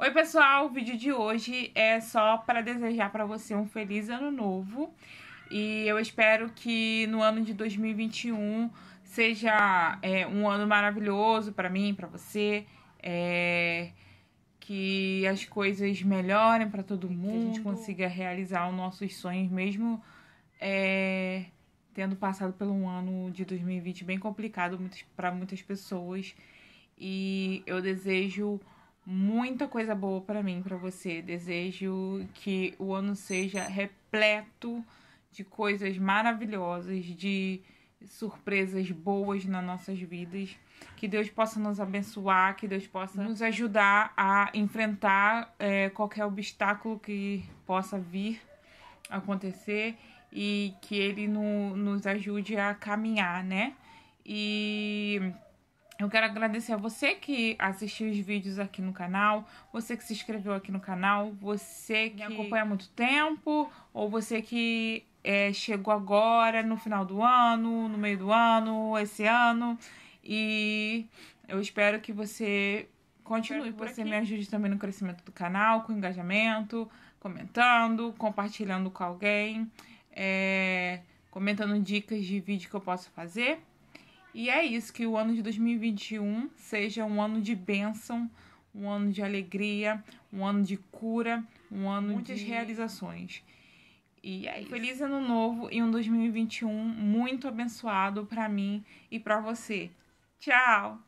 Oi, pessoal! O vídeo de hoje é só para desejar para você um feliz ano novo e eu espero que no ano de 2021 seja é, um ano maravilhoso para mim, para você, é, que as coisas melhorem para todo mundo, que a gente consiga realizar os nossos sonhos mesmo. É, tendo passado por um ano de 2020 bem complicado para muitas pessoas. E eu desejo muita coisa boa para mim, para você. Desejo que o ano seja repleto de coisas maravilhosas, de surpresas boas nas nossas vidas. Que Deus possa nos abençoar, que Deus possa nos ajudar a enfrentar é, qualquer obstáculo que possa vir acontecer e que Ele no, nos ajude a caminhar, né? E eu quero agradecer a você que assistiu os vídeos aqui no canal, você que se inscreveu aqui no canal, você que me acompanha há muito tempo, ou você que é, chegou agora no final do ano, no meio do ano, esse ano. E eu espero que você continue, que você aqui. me ajude também no crescimento do canal, com engajamento, comentando, compartilhando com alguém, é, comentando dicas de vídeo que eu posso fazer. E é isso, que o ano de 2021 seja um ano de bênção, um ano de alegria, um ano de cura, um ano Muitas de realizações. E é isso. Feliz ano novo e um 2021 muito abençoado para mim e para você. Tchau!